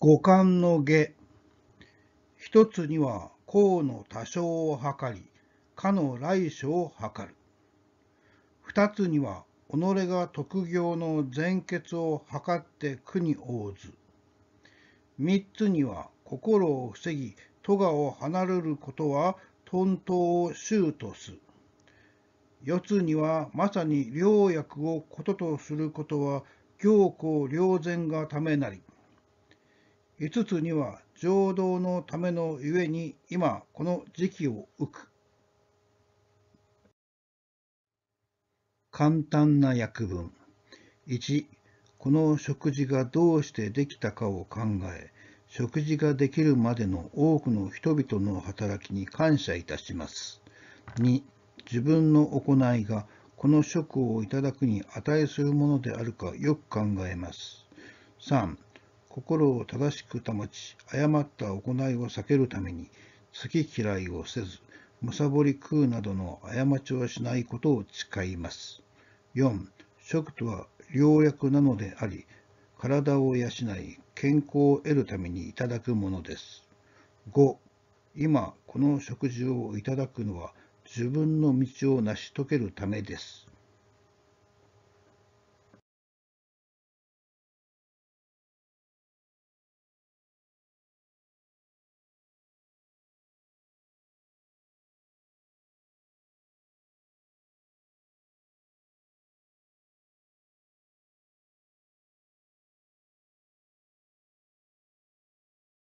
五感の下一つには功の多少を測り、かの来所を測る。二つには己が特業の前欠を測って苦に応ず。三つには心を防ぎ、都賀を離れることは頓頭を衆とす。四つにはまさに良薬をこととすることは行行良善がためなり。5つには浄土のためのゆえに今この時期を浮く。簡単な訳文。1、この食事がどうしてできたかを考え、食事ができるまでの多くの人々の働きに感謝いたします。2、自分の行いがこの職をいただくに値するものであるかよく考えます。3、心を正しく保ち、誤った行いを避けるために、好き嫌いをせず、むさぼり食うなどの過ちはしないことを誓います。4、食とは良薬なのであり、体を養い、健康を得るためにいただくものです。5、今この食事をいただくのは、自分の道を成し遂げるためです。